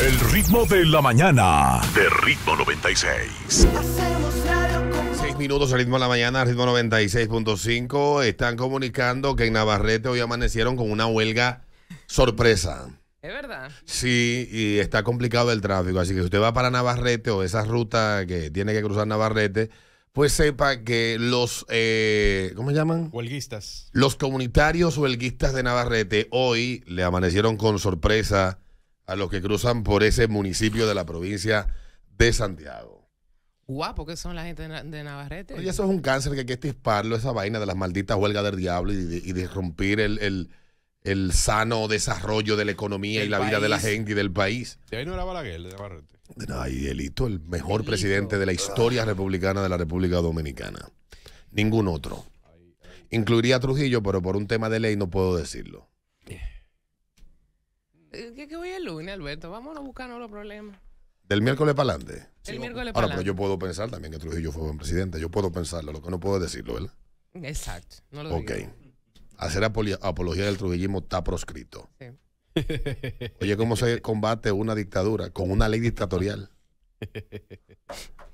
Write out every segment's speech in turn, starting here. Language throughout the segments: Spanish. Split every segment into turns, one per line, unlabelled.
El ritmo de la mañana. De ritmo 96. Seis minutos el ritmo de la mañana, ritmo 96.5. Están comunicando que en Navarrete hoy amanecieron con una huelga sorpresa. Es verdad. Sí, y está complicado el tráfico. Así que si usted va para Navarrete o esa ruta que tiene que cruzar Navarrete, pues sepa que los, eh, ¿cómo se llaman? Huelguistas. Los comunitarios huelguistas de Navarrete hoy le amanecieron con sorpresa a los que cruzan por ese municipio de la provincia de Santiago.
Guapo que son la gente de, Navarrete. Oye, eso
es un cáncer que hay que dispararlo, esa vaina de las malditas huelgas del diablo y de, el, sano desarrollo de la economía y la vida de la gente y del país. De ahí no era Balaguer, de Navarrete. No, y Delito, el mejor presidente de la historia republicana de la República Dominicana. Ningún otro. Incluiría a Trujillo, pero por un tema de ley no puedo decirlo.
¿Qué eh, qué voy es lunes, Alberto. Vámonos a los problemas.
Del miércoles para adelante.
el Ahora, pero yo
puedo pensar también que Trujillo fue buen presidente. Yo puedo pensarlo, lo que no puedo decirlo, ¿verdad?
Exacto. No lo ok.
Hacer apología del trujillismo está proscrito. Oye, ¿cómo se combate una dictadura? Con una ley dictatorial.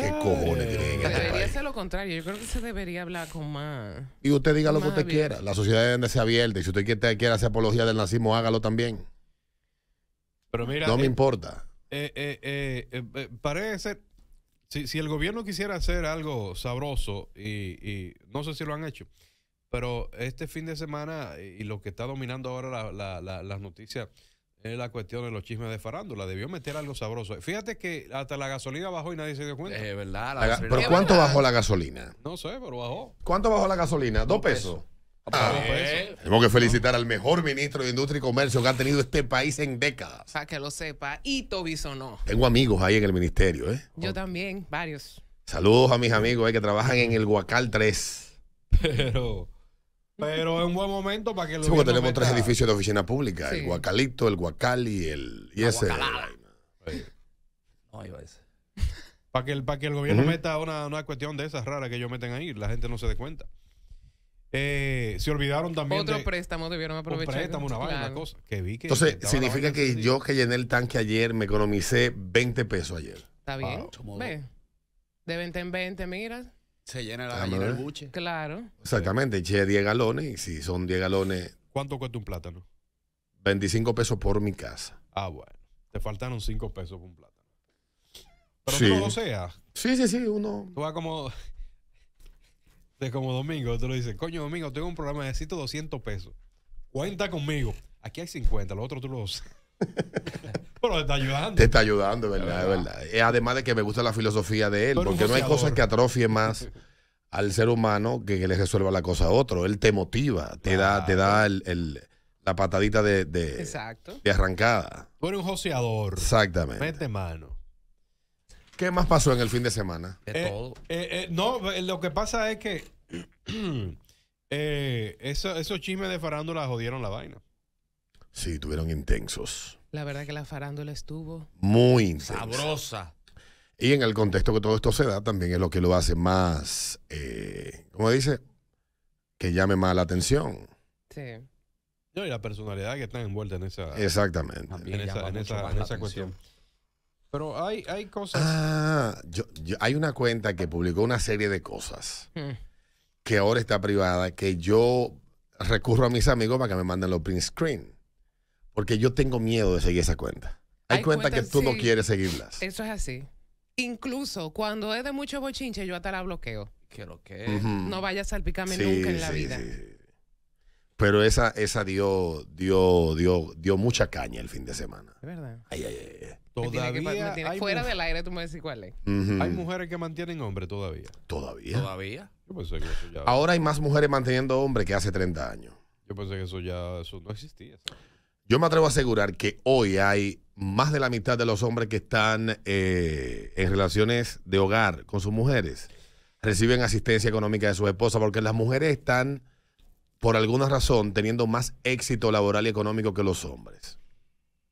¿Qué cojones este
Debería ser lo contrario. Yo creo que se debería hablar con más.
Y usted diga lo que usted quiera. La sociedad debe ser abierta. Y si usted quiere hacer apología del nazismo, hágalo también. Pero mira. No me eh, importa.
Eh, eh, parece Si, el gobierno quisiera hacer algo sabroso, y, no sé si lo han hecho, pero este fin de semana y lo que está dominando ahora las noticias es la cuestión de los chismes de farándula. Debió meter algo sabroso. Fíjate que hasta la gasolina bajó y nadie se dio cuenta. Es verdad. ¿Pero cuánto bajó la
gasolina? No sé, pero bajó. ¿Cuánto bajó la gasolina? ¿Dos, ah. pesos? tenemos que felicitar al mejor ministro de Industria y Comercio que ha tenido este país en décadas. O sea, que lo sepa, y no. Tengo amigos ahí en el ministerio, ¿eh? Yo
también, varios.
Saludos a mis amigos eh, que trabajan en el Huacal 3.
Pero... Pero es un buen momento para que lo. Sí, porque tenemos tres edificios
de oficina pública: el Guacalito, el Guacali y el.
Y ese. No, iba a Para que, el, para que gobierno meta una, cuestión de esas raras que ellos meten ahí, la gente no se dé cuenta. Eh, se olvidaron también. Otro de, préstamo debieron aprovechar. préstamo, una cosa. Entonces, significa
que yo que llené el tanque ayer me economicé 20 pesos ayer. Está
ah, bien.
Ve. De 20 en 20, mira.
Se llena
la ah,
buche. Claro.
Exactamente, eché 10 galones y si son 10 galones. ¿Cuánto cuesta un plátano? 25 pesos por mi casa. Ah, bueno.
Te faltaron 5 pesos por
un plátano. Pero sí. no sea. Sí, sí,
sí, uno. Tú vas como. De como domingo, tú lo dices, coño, domingo, tengo un programa, necesito 200 pesos. Cuenta conmigo. Aquí hay 50, los otros tú los...
Pero te está ayudando. Te está ayudando, verdad, verdad. Eh, además de que me gusta la filosofía de él, porque no hay cosas que atrofien más al ser humano que, que le resuelva la cosa a otro. Él te motiva, te da, te da la patadita de,
de,
arrancada. Tú eres un joseador. Exactamente. Mete mano. ¿Qué más pasó en el fin de semana?
Eh, eh, no, lo que pasa es que esos chismes de farándula jodieron la vaina.
Sí, tuvieron intensos.
La verdad que la farándula estuvo
muy intensa. Sabrosa. Y en el contexto que todo esto se da, también es lo que lo hace más, eh, ¿cómo dice? Que llame más la atención.
Sí. y la personalidad que está envuelta en esa. Exactamente.
En esa, cuestión.
Pero hay, hay cosas.
Ah, yo, hay una cuenta que publicó una serie de cosas hmm. que ahora está privada, que yo recurro a mis amigos para que me manden los print screen. Porque yo tengo miedo de seguir esa cuenta. Hay, cuentas que tú no quieres seguirlas.
Eso es así. Incluso cuando es de mucho bochinche, yo hasta la bloqueo.
Que lo que No
vaya a salpicarme nunca en la vida.
Pero esa, esa dio, dio, dio, dio mucha caña el fin de semana.
Es verdad.
Ay, ay, ay. Todavía. fuera del aire, tú me
decís cuál es.
Hay
mujeres que mantienen hombres todavía. Todavía. Todavía. Yo pensé que eso ya... Ahora
hay más mujeres manteniendo hombres que hace 30 años.
Yo pensé que eso ya no existía.
Yo me atrevo a asegurar que hoy hay más de la mitad de los hombres que están eh, en relaciones de hogar con sus mujeres reciben asistencia económica de sus esposas porque las mujeres están, por alguna razón, teniendo más éxito laboral y económico que los hombres.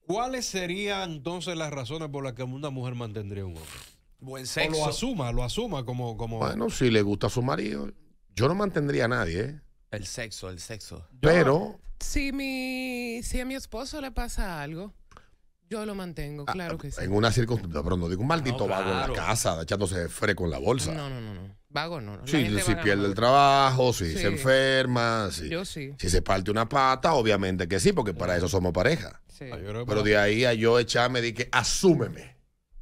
¿Cuáles serían entonces las razones por las que una mujer mantendría un hombre? O lo asuma, lo asuma
como, como. Bueno, si le gusta a su marido. Yo no mantendría a nadie, ¿eh?
El sexo, el
sexo. Pero. Si, mi, si a mi esposo le pasa algo, yo lo mantengo, ah, claro que sí. En
una circunstancia, pero no digo un maldito vago en la casa, echándose freco en la bolsa. No, no, no,
no. Vago no. si pierde
el trabajo, si se enferma, si, si se parte una pata, obviamente que sí, porque para eso somos pareja.
Ah, pero
de ahí a yo echarme, dije, asúmeme.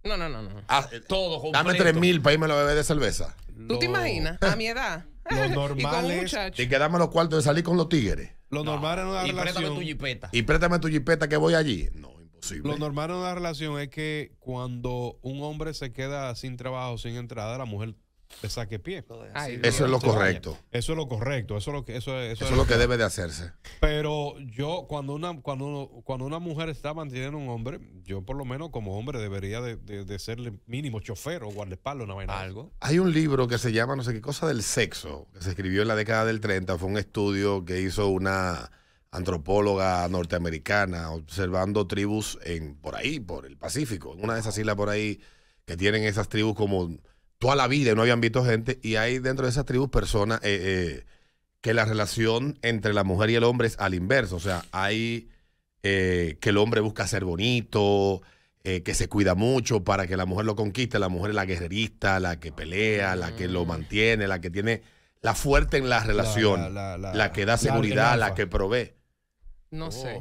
No, no, no, no. Ah, Todo Dame tres mil para irme a la bebé de cerveza. ¿Tú te
imaginas? A mi edad. Lo normal
Y, y quedarme los cuartos de salir con los tigres. Lo no. normal en
una y Préstame tu
jipeta. Y préstame tu jipeta que voy allí. No, imposible. Lo
normal en una relación es que cuando un hombre se queda sin trabajo, sin entrada, la mujer saque pie. eso es lo este correcto. Eso es lo correcto, eso es lo que eso, es, lo que, debe de hacerse. Pero yo cuando una cuando cuando una mujer está manteniendo un hombre, yo por lo menos como hombre debería de, de, serle mínimo chofer o guardespaldo. una vaina algo.
Hay un libro que se llama no sé qué cosa del sexo, que se escribió en la década del 30, fue un estudio que hizo una antropóloga norteamericana observando tribus en por ahí, por el Pacífico, en una de esas islas por ahí que tienen esas tribus como toda la vida no habían visto gente. Y hay dentro de esas tribus personas eh, eh, que la relación entre la mujer y el hombre es al inverso. O sea, hay eh, que el hombre busca ser bonito, que se cuida mucho para que la mujer lo conquiste. La mujer es la guerrerista, la que pelea, la que lo mm. mantiene, la que tiene la fuerte en la relación, la, que da seguridad, la, que provee.
No, oh. sé,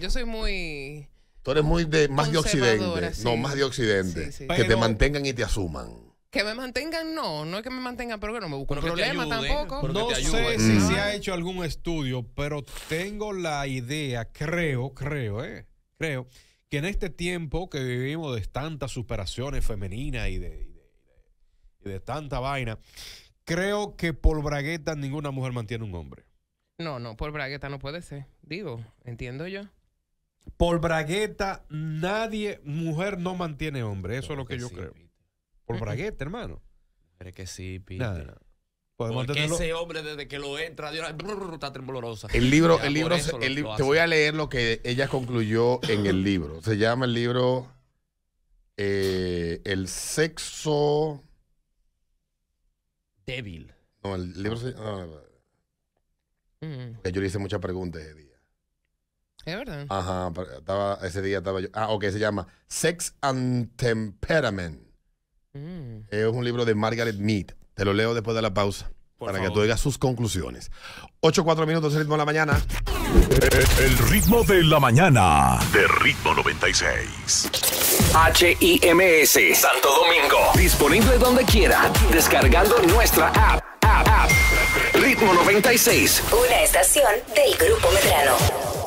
Yo soy muy...
Tú eres muy de más de occidente, no más de occidente, que te mantengan y te asuman.
Que me mantengan, no, no es que me mantengan, pero que no me busco un problema tampoco.
No sé si se ha hecho algún estudio, pero tengo la idea, creo, creo, eh, creo, que en este tiempo que vivimos de tantas superaciones femeninas y de, tanta vaina, creo que por bragueta ninguna mujer mantiene un hombre.
No, no, por bragueta no puede ser. Digo, entiendo yo.
Por bragueta nadie, mujer no mantiene hombre. Eso es lo que, yo creo. Por braguete, hermano. Pero que sí, Peter.
Porque ese hombre desde que lo entra Dios, una. está tremolorosa. El libro, el libro, te voy a leer lo que ella concluyó en el libro. Se llama el libro eh, El sexo débil. No, el libro se, llama. Mm. Yo le hice muchas preguntas ese día. Es verdad. Ajá, estaba, ese día estaba yo. Ah, ok, se llama Sex and Temperament. Mm. Es un libro de Margaret Mead. Te lo leo después de la pausa. para que tú digas sus conclusiones. 8, 4 minutos, de ritmo de la mañana. El ritmo de la mañana. De ritmo 96. H-I-M-S, Santo Domingo. Disponible donde quiera.
Descargando nuestra app. app. Ritmo 96.
Una estación
del Grupo Medrano.